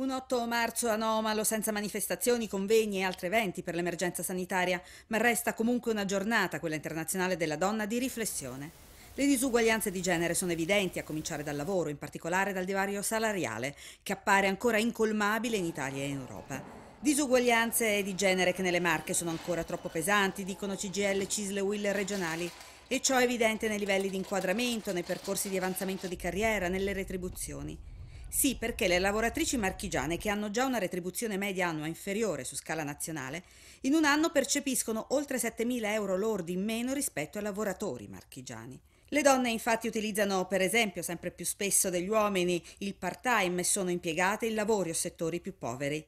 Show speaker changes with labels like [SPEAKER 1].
[SPEAKER 1] Un 8 marzo anomalo, senza manifestazioni, convegni e altri eventi per l'emergenza sanitaria, ma resta comunque una giornata, quella internazionale della donna, di riflessione. Le disuguaglianze di genere sono evidenti, a cominciare dal lavoro, in particolare dal divario salariale, che appare ancora incolmabile in Italia e in Europa. Disuguaglianze di genere che nelle marche sono ancora troppo pesanti, dicono CGL, CISL e Will regionali, e ciò è evidente nei livelli di inquadramento, nei percorsi di avanzamento di carriera, nelle retribuzioni. Sì, perché le lavoratrici marchigiane che hanno già una retribuzione media annua inferiore su scala nazionale, in un anno percepiscono oltre 7.000 euro lordi in meno rispetto ai lavoratori marchigiani. Le donne infatti utilizzano per esempio sempre più spesso degli uomini il part-time e sono impiegate in lavori o settori più poveri.